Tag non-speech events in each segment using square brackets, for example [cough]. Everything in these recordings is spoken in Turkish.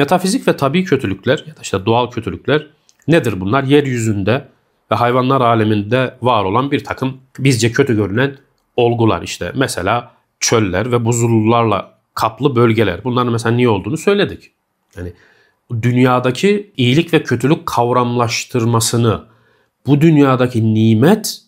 Metafizik ve tabi kötülükler ya da işte doğal kötülükler nedir bunlar? Yeryüzünde ve hayvanlar aleminde var olan bir takım bizce kötü görünen olgular işte. Mesela çöller ve buzullarla kaplı bölgeler. Bunların mesela niye olduğunu söyledik. Yani dünyadaki iyilik ve kötülük kavramlaştırmasını, bu dünyadaki nimet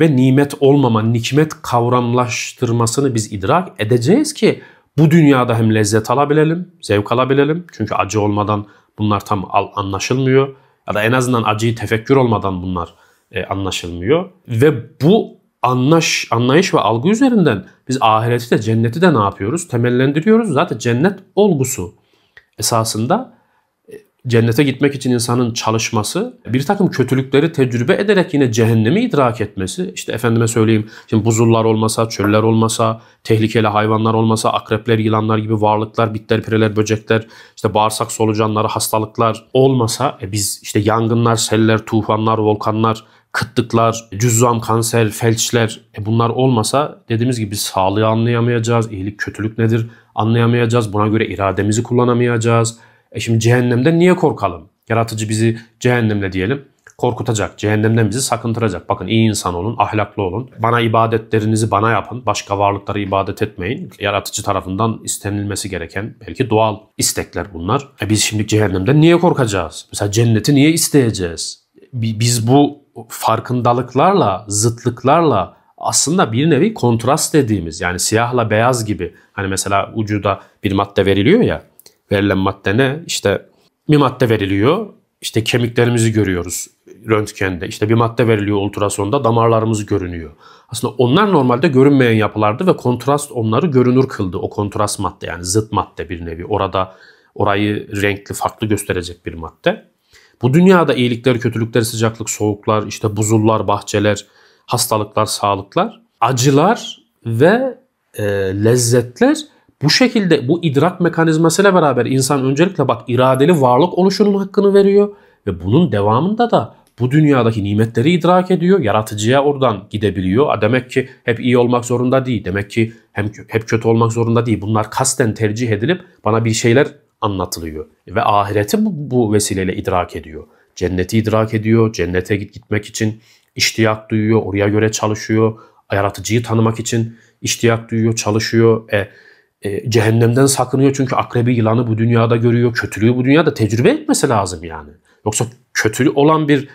ve nimet olmama, nikmet kavramlaştırmasını biz idrak edeceğiz ki bu dünyada hem lezzet alabilelim, zevk alabilelim. Çünkü acı olmadan bunlar tam anlaşılmıyor. Ya da en azından acıyı tefekkür olmadan bunlar e, anlaşılmıyor. Ve bu anlaş, anlayış ve algı üzerinden biz ahireti de cenneti de ne yapıyoruz? Temellendiriyoruz. Zaten cennet olgusu esasında cennete gitmek için insanın çalışması, bir takım kötülükleri tecrübe ederek yine cehennemi idrak etmesi, işte efendime söyleyeyim şimdi buzullar olmasa, çöller olmasa, tehlikeli hayvanlar olmasa, akrepler, yılanlar gibi varlıklar, bitler, pireler, böcekler, işte bağırsak solucanları, hastalıklar olmasa e biz işte yangınlar, seller, tufanlar, volkanlar, kıtlıklar, cüzzam, kanser, felçler e bunlar olmasa dediğimiz gibi sağlığı anlayamayacağız, iyilik, kötülük nedir anlayamayacağız, buna göre irademizi kullanamayacağız, e şimdi cehennemden niye korkalım? Yaratıcı bizi cehennemle diyelim korkutacak, cehennemden bizi sakıntıracak. Bakın iyi insan olun, ahlaklı olun. Bana ibadetlerinizi bana yapın. Başka varlıklara ibadet etmeyin. Yaratıcı tarafından istenilmesi gereken belki doğal istekler bunlar. E biz şimdi cehennemden niye korkacağız? Mesela cenneti niye isteyeceğiz? Biz bu farkındalıklarla, zıtlıklarla aslında bir nevi kontrast dediğimiz yani siyahla beyaz gibi hani mesela ucuda bir madde veriliyor ya verilen madde ne? İşte bir madde veriliyor. İşte kemiklerimizi görüyoruz röntgende. İşte bir madde veriliyor ultrasonda damarlarımız görünüyor. Aslında onlar normalde görünmeyen yapılardı ve kontrast onları görünür kıldı. O kontrast madde yani zıt madde bir nevi. Orada orayı renkli farklı gösterecek bir madde. Bu dünyada iyilikler, kötülükler, sıcaklık, soğuklar, işte buzullar, bahçeler, hastalıklar, sağlıklar, acılar ve e, lezzetler bu şekilde bu idrak mekanizmasıyla beraber insan öncelikle bak iradeli varlık oluşunun hakkını veriyor ve bunun devamında da bu dünyadaki nimetleri idrak ediyor. Yaratıcıya oradan gidebiliyor. Demek ki hep iyi olmak zorunda değil. Demek ki hem hep kötü olmak zorunda değil. Bunlar kasten tercih edilip bana bir şeyler anlatılıyor. Ve ahireti bu, bu vesileyle idrak ediyor. Cenneti idrak ediyor. Cennete gitmek için iştiyak duyuyor. Oraya göre çalışıyor. Yaratıcıyı tanımak için iştiyak duyuyor, çalışıyor. E, e, cehennemden sakınıyor çünkü akrebi yılanı bu dünyada görüyor. Kötülüğü bu dünyada tecrübe etmesi lazım yani. Yoksa kötü olan bir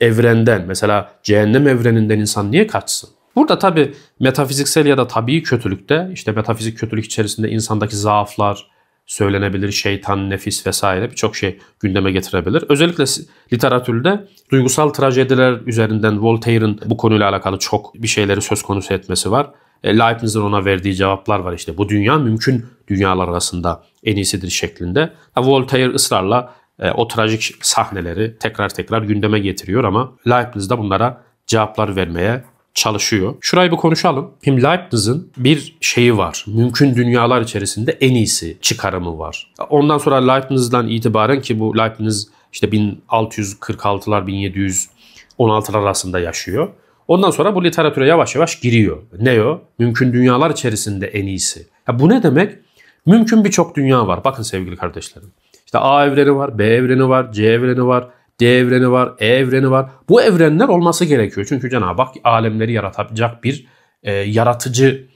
evrenden mesela cehennem evreninden insan niye kaçsın? Burada tabi metafiziksel ya da tabii kötülükte işte metafizik kötülük içerisinde insandaki zaaflar söylenebilir, şeytan, nefis vesaire birçok şey gündeme getirebilir. Özellikle literatürde duygusal trajediler üzerinden Voltaire'in bu konuyla alakalı çok bir şeyleri söz konusu etmesi var. E, Leibniz'in ona verdiği cevaplar var işte. Bu dünya mümkün dünyalar arasında en iyisidir şeklinde. E, Voltaire ısrarla e, o trajik sahneleri tekrar tekrar gündeme getiriyor ama Leibniz de bunlara cevaplar vermeye çalışıyor. Şurayı bir konuşalım. Şimdi Leibniz'in bir şeyi var. Mümkün dünyalar içerisinde en iyisi çıkarımı var. Ondan sonra Leibniz'den itibaren ki bu Leibniz işte 1646'lar 1716'lar arasında yaşıyor. Ondan sonra bu literatüre yavaş yavaş giriyor. Neo, mümkün dünyalar içerisinde en iyisi. Ya bu ne demek? Mümkün birçok dünya var. Bakın sevgili kardeşlerim. İşte A evreni var, B evreni var, C evreni var, D evreni var, E evreni var. Bu evrenler olması gerekiyor. Çünkü Cenab-ı Hak alemleri yaratacak bir e, yaratıcı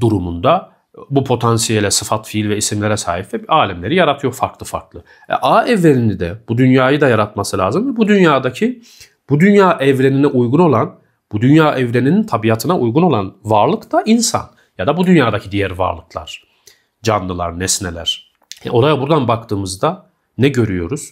durumunda bu potansiyele sıfat, fiil ve isimlere sahip ve alemleri yaratıyor farklı farklı. E, A evrenini de bu dünyayı da yaratması lazım. Bu dünyadaki bu dünya evrenine uygun olan bu dünya evreninin tabiatına uygun olan varlık da insan ya da bu dünyadaki diğer varlıklar, canlılar, nesneler. E oraya buradan baktığımızda ne görüyoruz?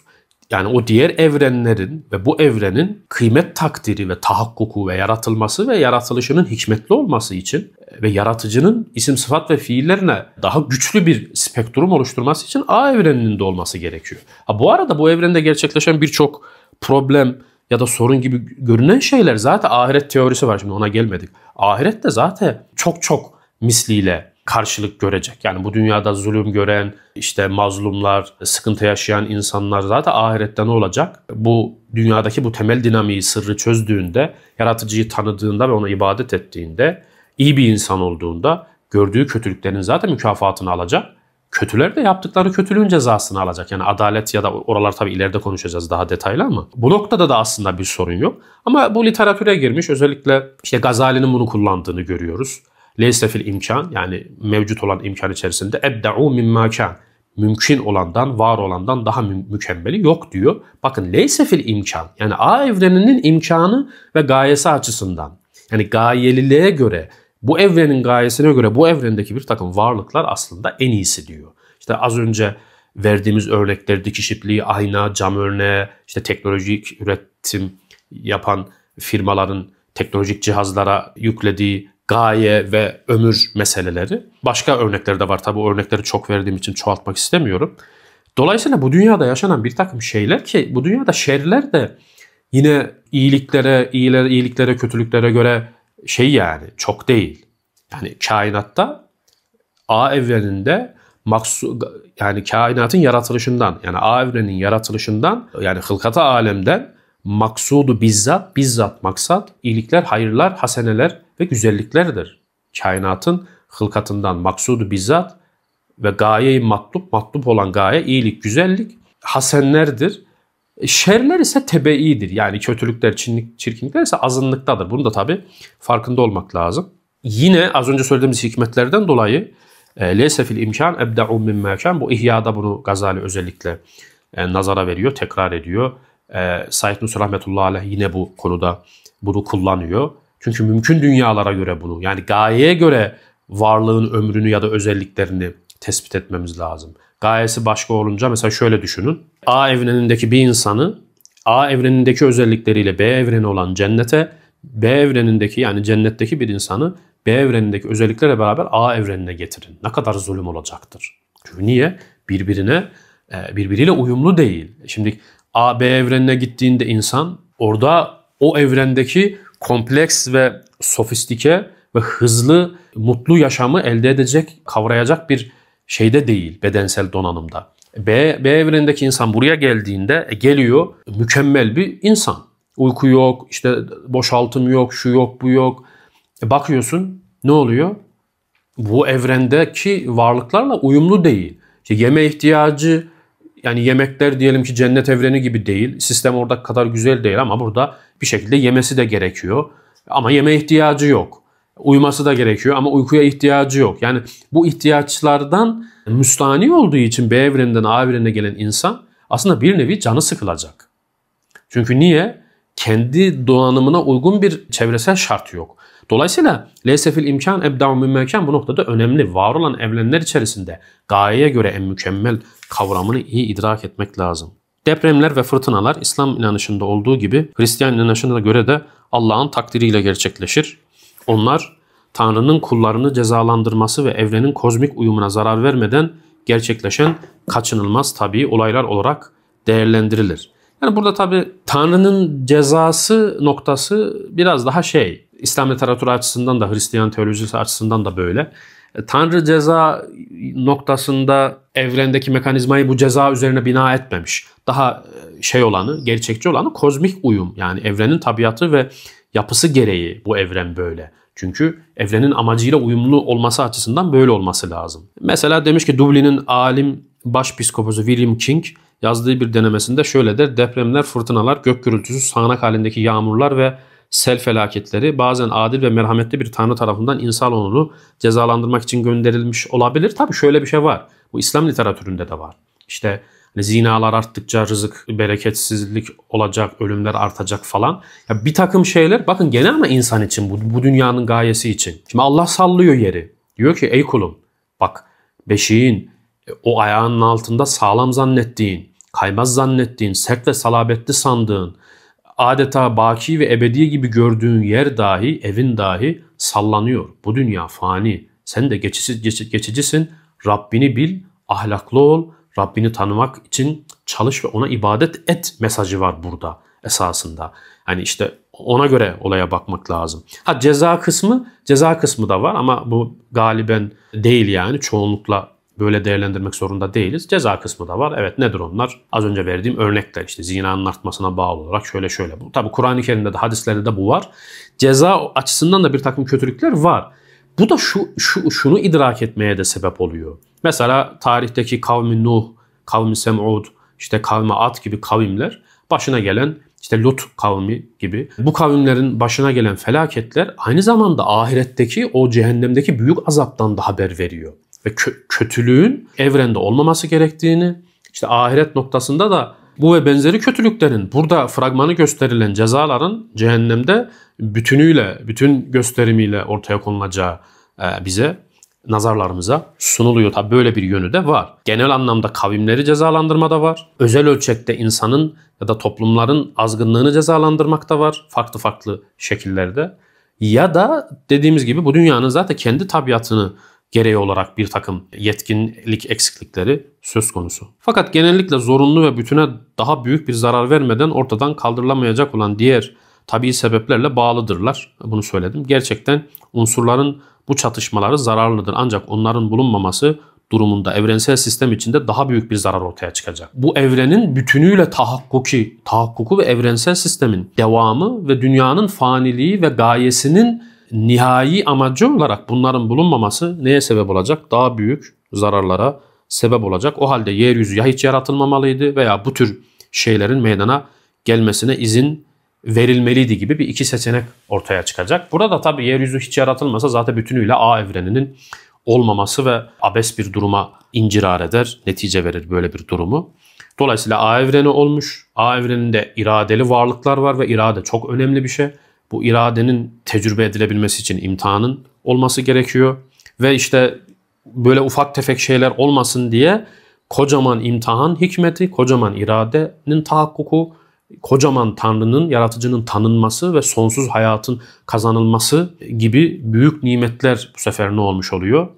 Yani o diğer evrenlerin ve bu evrenin kıymet takdiri ve tahakkuku ve yaratılması ve yaratılışının hikmetli olması için e, ve yaratıcının isim sıfat ve fiillerine daha güçlü bir spektrum oluşturması için A evreninin de olması gerekiyor. Ha, bu arada bu evrende gerçekleşen birçok problem ya da sorun gibi görünen şeyler zaten ahiret teorisi var şimdi ona gelmedik. Ahiret de zaten çok çok misliyle karşılık görecek. Yani bu dünyada zulüm gören, işte mazlumlar, sıkıntı yaşayan insanlar zaten ahirette ne olacak? Bu dünyadaki bu temel dinamiği, sırrı çözdüğünde, yaratıcıyı tanıdığında ve ona ibadet ettiğinde, iyi bir insan olduğunda gördüğü kötülüklerin zaten mükafatını alacak kötüler de yaptıkları kötülüğün cezasını alacak. Yani adalet ya da oralar tabii ileride konuşacağız daha detaylı ama bu noktada da aslında bir sorun yok. Ama bu literatüre girmiş özellikle işte Gazali'nin bunu kullandığını görüyoruz. leysefil imkan yani mevcut olan imkan içerisinde ebda'u mimma kan mümkün olandan, var olandan daha mü- mükemmeli yok diyor. Bakın leysefil imkan yani A evreninin imkanı ve gayesi açısından yani gayeliliğe göre bu evrenin gayesine göre bu evrendeki bir takım varlıklar aslında en iyisi diyor. İşte az önce verdiğimiz örnekler dikiş ipliği, ayna, cam örneği, işte teknolojik üretim yapan firmaların teknolojik cihazlara yüklediği gaye ve ömür meseleleri. Başka örnekler de var tabi örnekleri çok verdiğim için çoğaltmak istemiyorum. Dolayısıyla bu dünyada yaşanan bir takım şeyler ki bu dünyada şerler de yine iyiliklere, iyilere, iyiliklere, kötülüklere göre şey yani çok değil. Yani kainatta A evreninde maksu yani kainatın yaratılışından yani A evrenin yaratılışından yani hılkata alemden maksudu bizzat bizzat maksat iyilikler, hayırlar, haseneler ve güzelliklerdir. Kainatın hılkatından maksudu bizzat ve gayeyi matlup, matlup olan gaye iyilik, güzellik, hasenlerdir e, şerler ise tebeidir. Yani kötülükler, çirkinlikler ise azınlıktadır. Bunu da tabii farkında olmak lazım. Yine az önce söylediğimiz hikmetlerden dolayı e, leyse fil imkan ebda'u min mekan. Bu İhya'da bunu Gazali özellikle e, nazara veriyor, tekrar ediyor. E, Said Nusra Rahmetullah Aleyh yine bu konuda bunu kullanıyor. Çünkü mümkün dünyalara göre bunu yani gayeye göre varlığın ömrünü ya da özelliklerini tespit etmemiz lazım gayesi başka olunca mesela şöyle düşünün. A evrenindeki bir insanı A evrenindeki özellikleriyle B evreni olan cennete, B evrenindeki yani cennetteki bir insanı B evrenindeki özelliklerle beraber A evrenine getirin. Ne kadar zulüm olacaktır. Çünkü niye? Birbirine e, birbiriyle uyumlu değil. Şimdi A B evrenine gittiğinde insan orada o evrendeki kompleks ve sofistike ve hızlı mutlu yaşamı elde edecek, kavrayacak bir şeyde değil bedensel donanımda. B, B evrenindeki insan buraya geldiğinde e, geliyor mükemmel bir insan. Uyku yok, işte boşaltım yok, şu yok, bu yok. E bakıyorsun ne oluyor? Bu evrendeki varlıklarla uyumlu değil. İşte yeme ihtiyacı, yani yemekler diyelim ki cennet evreni gibi değil. Sistem orada kadar güzel değil ama burada bir şekilde yemesi de gerekiyor. Ama yeme ihtiyacı yok uyuması da gerekiyor ama uykuya ihtiyacı yok. Yani bu ihtiyaçlardan müstani olduğu için B evreninden A evrenine gelen insan aslında bir nevi canı sıkılacak. Çünkü niye? Kendi donanımına uygun bir çevresel şart yok. Dolayısıyla lesefil imkan ebda'u mümmekan bu noktada önemli. Var olan evrenler içerisinde gayeye göre en mükemmel kavramını iyi idrak etmek lazım. Depremler ve fırtınalar İslam inanışında olduğu gibi Hristiyan inanışına göre de Allah'ın takdiriyle gerçekleşir. Onlar Tanrı'nın kullarını cezalandırması ve evrenin kozmik uyumuna zarar vermeden gerçekleşen kaçınılmaz tabii olaylar olarak değerlendirilir. Yani burada tabii Tanrı'nın cezası noktası biraz daha şey. İslam literatürü açısından da Hristiyan teolojisi açısından da böyle. E, Tanrı ceza noktasında evrendeki mekanizmayı bu ceza üzerine bina etmemiş. Daha e, şey olanı, gerçekçi olanı kozmik uyum. Yani evrenin tabiatı ve Yapısı gereği bu evren böyle. Çünkü evrenin amacıyla uyumlu olması açısından böyle olması lazım. Mesela demiş ki Dublin'in alim başpiskoposu William King yazdığı bir denemesinde şöyle der. Depremler, fırtınalar, gök gürültüsü, sağanak halindeki yağmurlar ve sel felaketleri bazen adil ve merhametli bir tanrı tarafından insanoğlunu cezalandırmak için gönderilmiş olabilir. Tabii şöyle bir şey var. Bu İslam literatüründe de var. İşte Hani zinalar arttıkça rızık bereketsizlik olacak, ölümler artacak falan. Ya bir takım şeyler bakın gene ama insan için bu, bu dünyanın gayesi için. Şimdi Allah sallıyor yeri. Diyor ki ey kulum bak beşiğin e, o ayağının altında sağlam zannettiğin, kaymaz zannettiğin, sert ve salabetli sandığın, adeta baki ve ebedi gibi gördüğün yer dahi, evin dahi sallanıyor. Bu dünya fani. Sen de geçici, geçicisin. Rabbini bil, ahlaklı ol, Rabbini tanımak için çalış ve ona ibadet et mesajı var burada esasında. Hani işte ona göre olaya bakmak lazım. Ha ceza kısmı, ceza kısmı da var ama bu galiben değil yani çoğunlukla böyle değerlendirmek zorunda değiliz. Ceza kısmı da var. Evet nedir onlar? Az önce verdiğim örnekler işte zinanın artmasına bağlı olarak şöyle şöyle. Bu tabi Kur'an-ı Kerim'de de hadislerde de bu var. Ceza açısından da bir takım kötülükler var. Bu da şu, şu şunu idrak etmeye de sebep oluyor. Mesela tarihteki kavmi Nuh, kavmi Semud, işte kavmi Ad gibi kavimler başına gelen işte Lut kavmi gibi bu kavimlerin başına gelen felaketler aynı zamanda ahiretteki o cehennemdeki büyük azaptan da haber veriyor. Ve kö- kötülüğün evrende olmaması gerektiğini işte ahiret noktasında da bu ve benzeri kötülüklerin burada fragmanı gösterilen cezaların cehennemde bütünüyle, bütün gösterimiyle ortaya konulacağı e, bize nazarlarımıza sunuluyor. Tabi böyle bir yönü de var. Genel anlamda kavimleri cezalandırma da var. Özel ölçekte insanın ya da toplumların azgınlığını cezalandırmakta var. Farklı farklı şekillerde. Ya da dediğimiz gibi bu dünyanın zaten kendi tabiatını gereği olarak bir takım yetkinlik eksiklikleri söz konusu. Fakat genellikle zorunlu ve bütüne daha büyük bir zarar vermeden ortadan kaldırılamayacak olan diğer tabii sebeplerle bağlıdırlar. Bunu söyledim. Gerçekten unsurların bu çatışmaları zararlıdır ancak onların bulunmaması durumunda evrensel sistem içinde daha büyük bir zarar ortaya çıkacak. Bu evrenin bütünüyle tahakkuki, tahakkuku ve evrensel sistemin devamı ve dünyanın faniliği ve gayesinin nihai amacı olarak bunların bulunmaması neye sebep olacak? Daha büyük zararlara sebep olacak. O halde yeryüzü ya hiç yaratılmamalıydı veya bu tür şeylerin meydana gelmesine izin verilmeliydi gibi bir iki seçenek ortaya çıkacak. Burada tabii yeryüzü hiç yaratılmasa zaten bütünüyle A evreninin olmaması ve abes bir duruma incirar eder, netice verir böyle bir durumu. Dolayısıyla A evreni olmuş. A evreninde iradeli varlıklar var ve irade çok önemli bir şey bu iradenin tecrübe edilebilmesi için imtihanın olması gerekiyor. Ve işte böyle ufak tefek şeyler olmasın diye kocaman imtihan hikmeti, kocaman iradenin tahakkuku, kocaman Tanrı'nın, yaratıcının tanınması ve sonsuz hayatın kazanılması gibi büyük nimetler bu sefer ne olmuş oluyor?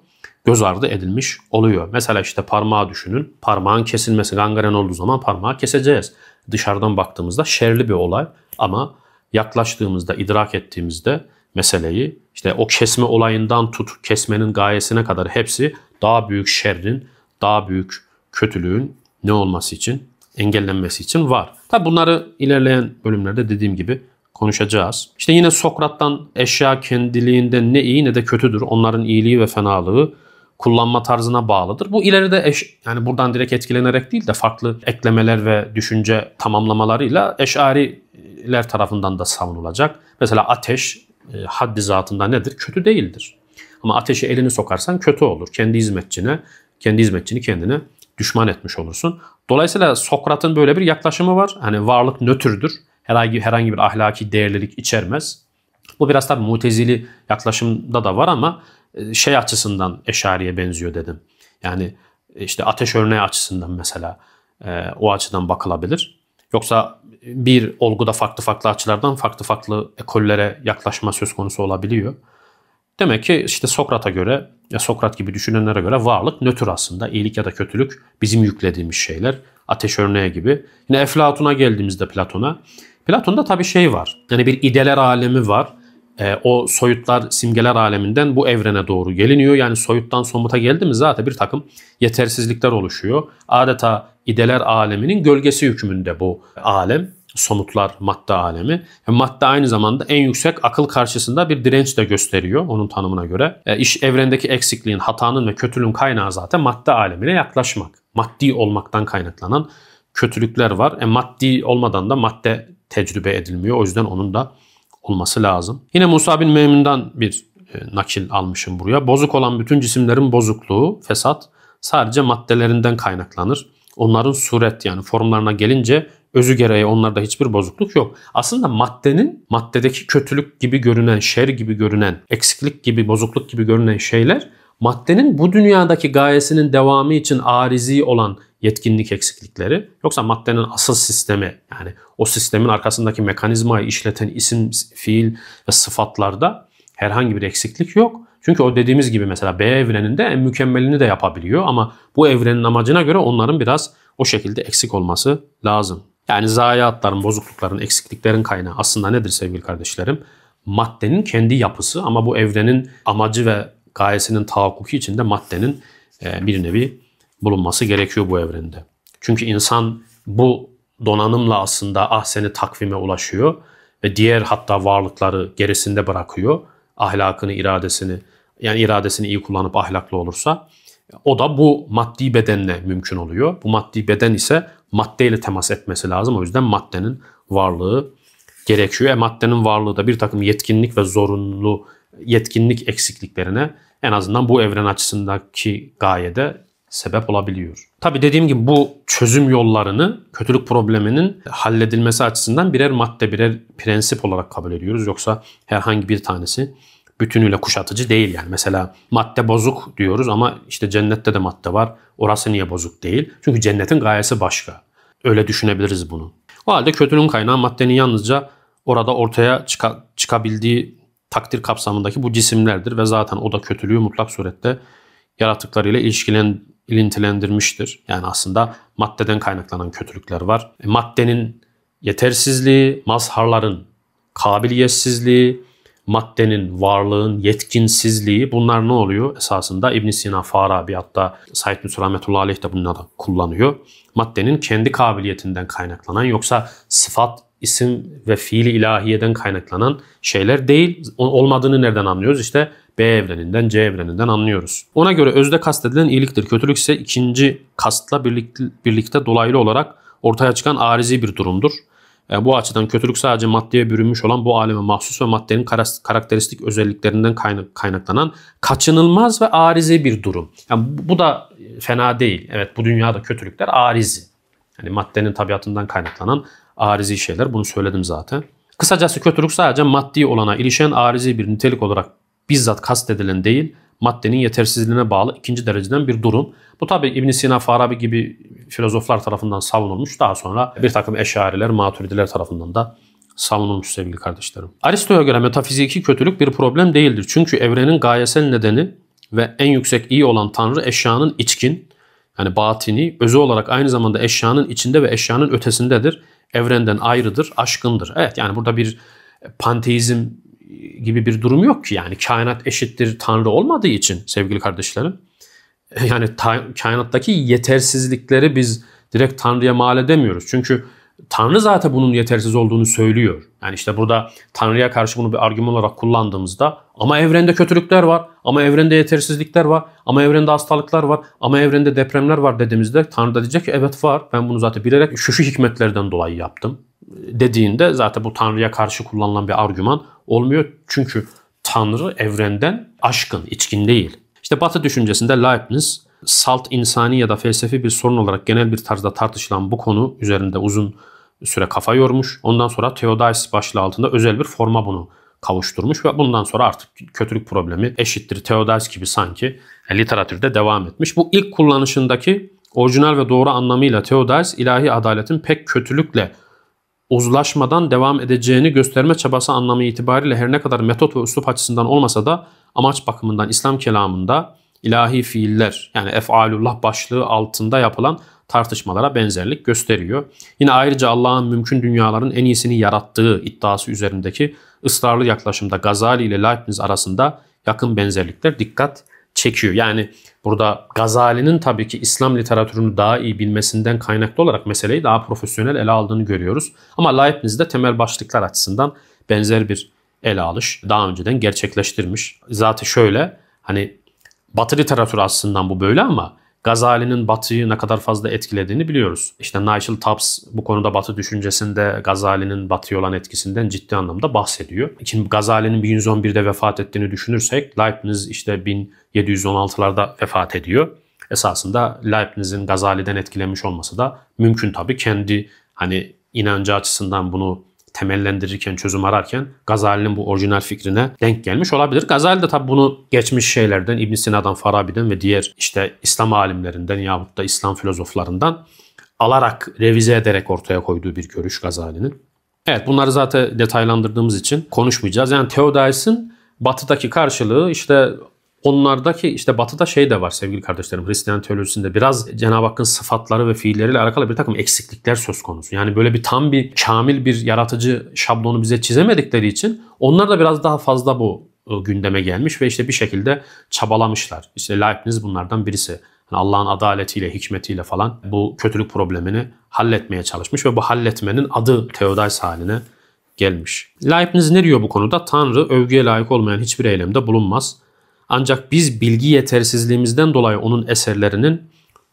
Göz ardı edilmiş oluyor. Mesela işte parmağı düşünün. Parmağın kesilmesi gangren olduğu zaman parmağı keseceğiz. Dışarıdan baktığımızda şerli bir olay ama yaklaştığımızda, idrak ettiğimizde meseleyi işte o kesme olayından tut, kesmenin gayesine kadar hepsi daha büyük şerrin, daha büyük kötülüğün ne olması için, engellenmesi için var. Tabi bunları ilerleyen bölümlerde dediğim gibi konuşacağız. İşte yine Sokrat'tan eşya kendiliğinde ne iyi ne de kötüdür. Onların iyiliği ve fenalığı kullanma tarzına bağlıdır. Bu ileride eş, yani buradan direkt etkilenerek değil de farklı eklemeler ve düşünce tamamlamalarıyla eşari alimler tarafından da savunulacak. Mesela ateş e, haddi zatında nedir? Kötü değildir. Ama ateşe elini sokarsan kötü olur. Kendi hizmetçine, kendi hizmetçini kendine düşman etmiş olursun. Dolayısıyla Sokrat'ın böyle bir yaklaşımı var. Hani varlık nötrdür. Herhangi, herhangi bir ahlaki değerlilik içermez. Bu biraz tabii mutezili yaklaşımda da var ama e, şey açısından eşariye benziyor dedim. Yani e, işte ateş örneği açısından mesela e, o açıdan bakılabilir. Yoksa bir olguda farklı farklı açılardan farklı farklı ekollere yaklaşma söz konusu olabiliyor. Demek ki işte Sokrat'a göre, ya Sokrat gibi düşünenlere göre varlık nötr aslında. İyilik ya da kötülük bizim yüklediğimiz şeyler. Ateş örneği gibi. Yine Eflatun'a geldiğimizde Platon'a. Platon'da tabii şey var. Yani bir ideler alemi var e, o soyutlar simgeler aleminden bu evrene doğru geliniyor. Yani soyuttan somuta geldi mi zaten bir takım yetersizlikler oluşuyor. Adeta ideler aleminin gölgesi hükmünde bu alem somutlar madde alemi. E, madde aynı zamanda en yüksek akıl karşısında bir direnç de gösteriyor onun tanımına göre. E, iş evrendeki eksikliğin, hatanın ve kötülüğün kaynağı zaten madde alemine yaklaşmak. Maddi olmaktan kaynaklanan kötülükler var. E, maddi olmadan da madde tecrübe edilmiyor. O yüzden onun da olması lazım. Yine Musa bin Memun'dan bir e, nakil almışım buraya. Bozuk olan bütün cisimlerin bozukluğu, fesat sadece maddelerinden kaynaklanır. Onların suret yani formlarına gelince özü gereği onlarda hiçbir bozukluk yok. Aslında maddenin maddedeki kötülük gibi görünen, şer gibi görünen, eksiklik gibi, bozukluk gibi görünen şeyler maddenin bu dünyadaki gayesinin devamı için arizi olan yetkinlik eksiklikleri yoksa maddenin asıl sistemi yani o sistemin arkasındaki mekanizmayı işleten isim, fiil ve sıfatlarda herhangi bir eksiklik yok. Çünkü o dediğimiz gibi mesela B evreninde en mükemmelini de yapabiliyor ama bu evrenin amacına göre onların biraz o şekilde eksik olması lazım. Yani zayiatların, bozuklukların, eksikliklerin kaynağı aslında nedir sevgili kardeşlerim? Maddenin kendi yapısı ama bu evrenin amacı ve gayesinin tahakkuki için de maddenin e, bir nevi bulunması gerekiyor bu evrende. Çünkü insan bu donanımla aslında ah seni takvime ulaşıyor ve diğer hatta varlıkları gerisinde bırakıyor. Ahlakını, iradesini yani iradesini iyi kullanıp ahlaklı olursa o da bu maddi bedenle mümkün oluyor. Bu maddi beden ise maddeyle temas etmesi lazım. O yüzden maddenin varlığı gerekiyor. E maddenin varlığı da bir takım yetkinlik ve zorunlu yetkinlik eksikliklerine en azından bu evren açısındaki gayede sebep olabiliyor. Tabi dediğim gibi bu çözüm yollarını kötülük probleminin halledilmesi açısından birer madde, birer prensip olarak kabul ediyoruz. Yoksa herhangi bir tanesi bütünüyle kuşatıcı değil yani. Mesela madde bozuk diyoruz ama işte cennette de madde var. Orası niye bozuk değil? Çünkü cennetin gayesi başka. Öyle düşünebiliriz bunu. O halde kötülüğün kaynağı maddenin yalnızca orada ortaya çıka, çıkabildiği takdir kapsamındaki bu cisimlerdir ve zaten o da kötülüğü mutlak surette yaratıklarıyla ilişkilen, ilintilendirmiştir. Yani aslında maddeden kaynaklanan kötülükler var. E, maddenin yetersizliği, mazharların kabiliyetsizliği, maddenin, varlığın yetkinsizliği bunlar ne oluyor? Esasında İbn Sina, Farabi hatta Said Nursi rahmetullahi aleyh de bunları kullanıyor. Maddenin kendi kabiliyetinden kaynaklanan yoksa sıfat isim ve fiil ilahiyeden kaynaklanan şeyler değil. Olmadığını nereden anlıyoruz? İşte B evreninden, C evreninden anlıyoruz. Ona göre özde kastedilen iyiliktir. Kötülük ise ikinci kastla birlikte, birlikte dolaylı olarak ortaya çıkan arizi bir durumdur. E, bu açıdan kötülük sadece maddeye bürünmüş olan bu aleme mahsus ve maddenin karakteristik özelliklerinden kaynaklanan kaçınılmaz ve arizi bir durum. Yani bu da e, fena değil. Evet bu dünyada kötülükler arizi. Yani maddenin tabiatından kaynaklanan arizi şeyler. Bunu söyledim zaten. Kısacası kötülük sadece maddi olana ilişen arizi bir nitelik olarak bizzat kastedilen değil, maddenin yetersizliğine bağlı ikinci dereceden bir durum. Bu tabi İbn Sina, Farabi gibi filozoflar tarafından savunulmuş. Daha sonra bir takım eşariler, maturidiler tarafından da savunulmuş sevgili kardeşlerim. Aristo'ya göre metafiziki kötülük bir problem değildir. Çünkü evrenin gayesel nedeni ve en yüksek iyi olan Tanrı eşyanın içkin, yani batini, özü olarak aynı zamanda eşyanın içinde ve eşyanın ötesindedir evrenden ayrıdır, aşkındır. Evet yani burada bir panteizm gibi bir durum yok ki yani kainat eşittir tanrı olmadığı için sevgili kardeşlerim. [laughs] Yani kainattaki yetersizlikleri biz direkt tanrıya mal edemiyoruz. Çünkü tanrı zaten bunun yetersiz olduğunu söylüyor. Yani işte burada tanrıya karşı bunu bir argüman olarak kullandığımızda ama evrende kötülükler var. Ama evrende yetersizlikler var. Ama evrende hastalıklar var. Ama evrende depremler var dediğimizde Tanrı da diyecek ki evet var. Ben bunu zaten bilerek şu şu hikmetlerden dolayı yaptım. Dediğinde zaten bu Tanrı'ya karşı kullanılan bir argüman olmuyor. Çünkü Tanrı evrenden aşkın, içkin değil. İşte Batı düşüncesinde Leibniz salt insani ya da felsefi bir sorun olarak genel bir tarzda tartışılan bu konu üzerinde uzun süre kafa yormuş. Ondan sonra Theodais başlığı altında özel bir forma bunu kavuşturmuş ve bundan sonra artık kötülük problemi eşittir Theodas gibi sanki e, literatürde devam etmiş. Bu ilk kullanışındaki orijinal ve doğru anlamıyla Theodas ilahi adaletin pek kötülükle uzlaşmadan devam edeceğini gösterme çabası anlamı itibariyle her ne kadar metot ve üslup açısından olmasa da amaç bakımından İslam kelamında ilahi fiiller yani efalullah başlığı altında yapılan tartışmalara benzerlik gösteriyor. Yine ayrıca Allah'ın mümkün dünyaların en iyisini yarattığı iddiası üzerindeki ısrarlı yaklaşımda Gazali ile Leibniz arasında yakın benzerlikler dikkat çekiyor. Yani burada Gazali'nin tabii ki İslam literatürünü daha iyi bilmesinden kaynaklı olarak meseleyi daha profesyonel ele aldığını görüyoruz. Ama Leibniz de temel başlıklar açısından benzer bir ele alış daha önceden gerçekleştirmiş. Zaten şöyle hani Batı literatürü aslında bu böyle ama Gazali'nin Batı'yı ne kadar fazla etkilediğini biliyoruz. İşte Nigel Tubbs bu konuda Batı düşüncesinde Gazali'nin Batı'ya olan etkisinden ciddi anlamda bahsediyor. Şimdi Gazali'nin 1111'de vefat ettiğini düşünürsek Leibniz işte 1716'larda vefat ediyor. Esasında Leibniz'in Gazali'den etkilenmiş olması da mümkün tabii. Kendi hani inancı açısından bunu temellendirirken, çözüm ararken Gazali'nin bu orijinal fikrine denk gelmiş olabilir. Gazali de tabi bunu geçmiş şeylerden, İbn Sina'dan, Farabi'den ve diğer işte İslam alimlerinden yahut da İslam filozoflarından alarak, revize ederek ortaya koyduğu bir görüş Gazali'nin. Evet bunları zaten detaylandırdığımız için konuşmayacağız. Yani Theodais'in batıdaki karşılığı işte Onlardaki işte batıda şey de var sevgili kardeşlerim Hristiyan teolojisinde biraz Cenab-ı Hakk'ın sıfatları ve fiilleriyle alakalı bir takım eksiklikler söz konusu. Yani böyle bir tam bir kamil bir yaratıcı şablonu bize çizemedikleri için onlar da biraz daha fazla bu ıı, gündeme gelmiş ve işte bir şekilde çabalamışlar. İşte Leibniz bunlardan birisi. Hani Allah'ın adaletiyle, hikmetiyle falan bu kötülük problemini halletmeye çalışmış ve bu halletmenin adı Theodais haline gelmiş. Leibniz ne diyor bu konuda? Tanrı övgüye layık olmayan hiçbir eylemde bulunmaz. Ancak biz bilgi yetersizliğimizden dolayı onun eserlerinin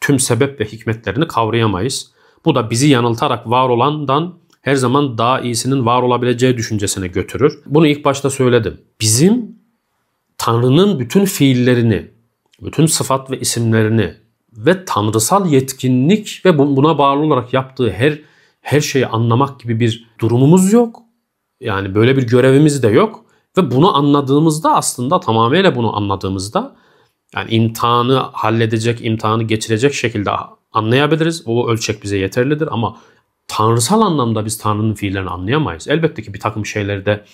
tüm sebep ve hikmetlerini kavrayamayız. Bu da bizi yanıltarak var olandan her zaman daha iyisinin var olabileceği düşüncesine götürür. Bunu ilk başta söyledim. Bizim Tanrı'nın bütün fiillerini, bütün sıfat ve isimlerini ve tanrısal yetkinlik ve buna bağlı olarak yaptığı her her şeyi anlamak gibi bir durumumuz yok. Yani böyle bir görevimiz de yok. Ve bunu anladığımızda aslında tamamıyla bunu anladığımızda yani imtihanı halledecek, imtihanı geçirecek şekilde anlayabiliriz. O ölçek bize yeterlidir ama tanrısal anlamda biz Tanrı'nın fiillerini anlayamayız. Elbette ki bir takım şeyleri de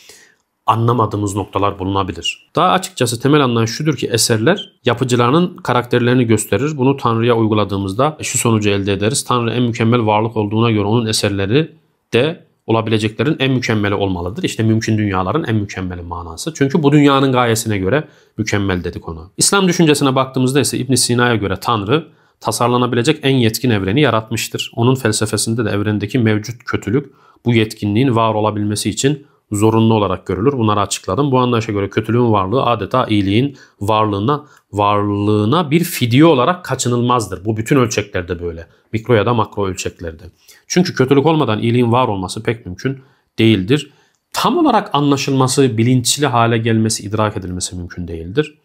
anlamadığımız noktalar bulunabilir. Daha açıkçası temel anlayan şudur ki eserler yapıcılarının karakterlerini gösterir. Bunu Tanrı'ya uyguladığımızda şu sonucu elde ederiz. Tanrı en mükemmel varlık olduğuna göre onun eserleri de olabileceklerin en mükemmeli olmalıdır. İşte mümkün dünyaların en mükemmeli manası. Çünkü bu dünyanın gayesine göre mükemmel dedik ona. İslam düşüncesine baktığımızda ise İbn Sina'ya göre Tanrı tasarlanabilecek en yetkin evreni yaratmıştır. Onun felsefesinde de evrendeki mevcut kötülük bu yetkinliğin var olabilmesi için zorunlu olarak görülür. Bunları açıkladım. Bu anlayışa göre kötülüğün varlığı adeta iyiliğin varlığına varlığına bir fidye olarak kaçınılmazdır. Bu bütün ölçeklerde böyle. Mikro ya da makro ölçeklerde. Çünkü kötülük olmadan iyiliğin var olması pek mümkün değildir. Tam olarak anlaşılması, bilinçli hale gelmesi, idrak edilmesi mümkün değildir.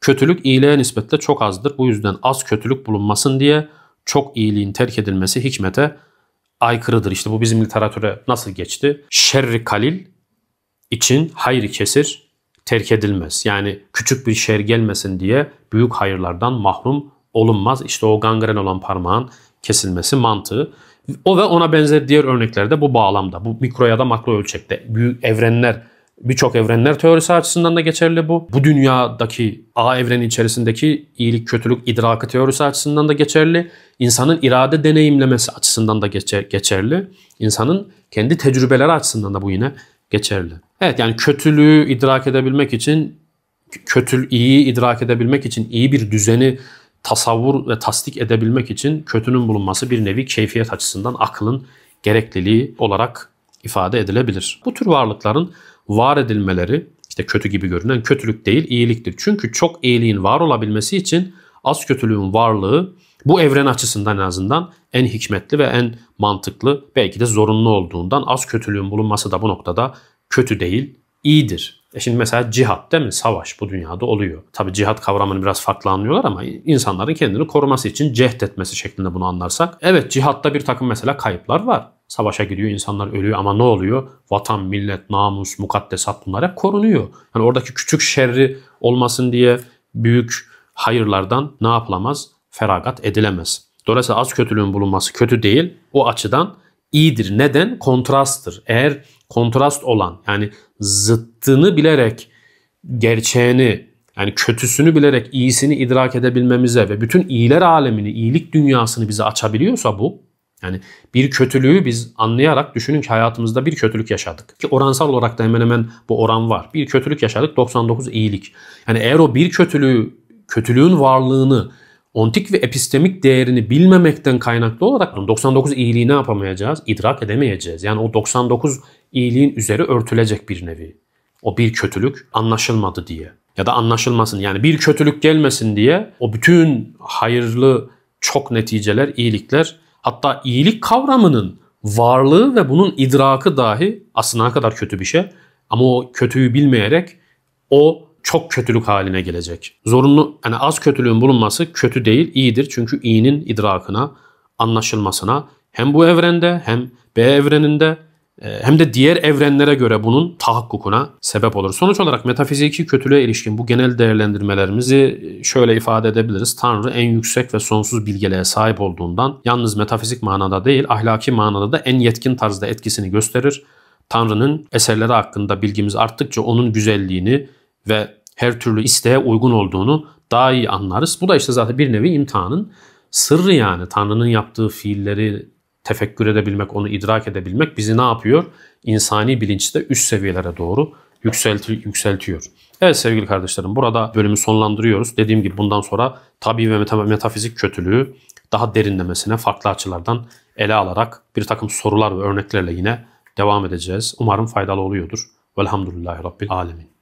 Kötülük iyiliğe nispetle çok azdır. Bu yüzden az kötülük bulunmasın diye çok iyiliğin terk edilmesi hikmete aykırıdır. İşte bu bizim literatüre nasıl geçti? Şerri kalil için hayri kesir terk edilmez. Yani küçük bir şer gelmesin diye büyük hayırlardan mahrum olunmaz. İşte o gangren olan parmağın kesilmesi mantığı. O ve ona benzer diğer örneklerde bu bağlamda, bu mikro ya da makro ölçekte büyük evrenler Birçok evrenler teorisi açısından da geçerli bu. Bu dünyadaki A evreni içerisindeki iyilik kötülük idraki teorisi açısından da geçerli. İnsanın irade deneyimlemesi açısından da geçer, geçerli. İnsanın kendi tecrübeleri açısından da bu yine geçerli. Evet yani kötülüğü idrak edebilmek için kötü iyi idrak edebilmek için iyi bir düzeni tasavvur ve tasdik edebilmek için kötünün bulunması bir nevi keyfiyet açısından akılın gerekliliği olarak ifade edilebilir. Bu tür varlıkların var edilmeleri işte kötü gibi görünen kötülük değil iyiliktir. Çünkü çok iyiliğin var olabilmesi için az kötülüğün varlığı bu evren açısından en azından en hikmetli ve en mantıklı belki de zorunlu olduğundan az kötülüğün bulunması da bu noktada kötü değil iyidir e şimdi mesela cihat değil mi? Savaş bu dünyada oluyor. Tabi cihat kavramını biraz farklı anlıyorlar ama insanların kendini koruması için cehd etmesi şeklinde bunu anlarsak. Evet cihatta bir takım mesela kayıplar var. Savaşa gidiyor insanlar ölüyor ama ne oluyor? Vatan, millet, namus, mukaddesat bunlar hep korunuyor. Yani oradaki küçük şerri olmasın diye büyük hayırlardan ne yapılamaz? Feragat edilemez. Dolayısıyla az kötülüğün bulunması kötü değil. O açıdan iyidir. Neden? Kontrasttır. Eğer kontrast olan yani zıttını bilerek gerçeğini yani kötüsünü bilerek iyisini idrak edebilmemize ve bütün iyiler alemini, iyilik dünyasını bize açabiliyorsa bu yani bir kötülüğü biz anlayarak düşünün ki hayatımızda bir kötülük yaşadık. Ki oransal olarak da hemen hemen bu oran var. Bir kötülük yaşadık 99 iyilik. Yani eğer o bir kötülüğü, kötülüğün varlığını ontik ve epistemik değerini bilmemekten kaynaklı olarak 99 iyiliği ne yapamayacağız? İdrak edemeyeceğiz. Yani o 99 iyiliğin üzeri örtülecek bir nevi. O bir kötülük anlaşılmadı diye ya da anlaşılmasın yani bir kötülük gelmesin diye o bütün hayırlı çok neticeler, iyilikler hatta iyilik kavramının varlığı ve bunun idrakı dahi aslında ne kadar kötü bir şey ama o kötüyü bilmeyerek o çok kötülük haline gelecek. Zorunlu yani az kötülüğün bulunması kötü değil, iyidir. Çünkü iyinin idrakına, anlaşılmasına hem bu evrende hem B evreninde e, hem de diğer evrenlere göre bunun tahakkukuna sebep olur. Sonuç olarak metafiziki kötülüğe ilişkin bu genel değerlendirmelerimizi e, şöyle ifade edebiliriz. Tanrı en yüksek ve sonsuz bilgeliğe sahip olduğundan yalnız metafizik manada değil ahlaki manada da en yetkin tarzda etkisini gösterir. Tanrı'nın eserleri hakkında bilgimiz arttıkça onun güzelliğini ve her türlü isteğe uygun olduğunu daha iyi anlarız. Bu da işte zaten bir nevi imtihanın sırrı yani. Tanrı'nın yaptığı fiilleri tefekkür edebilmek, onu idrak edebilmek bizi ne yapıyor? İnsani bilinçte üst seviyelere doğru yükselti, yükseltiyor. Evet sevgili kardeşlerim burada bölümü sonlandırıyoruz. Dediğim gibi bundan sonra tabi ve metafizik kötülüğü daha derinlemesine farklı açılardan ele alarak bir takım sorular ve örneklerle yine devam edeceğiz. Umarım faydalı oluyordur. Velhamdülillahi Rabbil Alemin.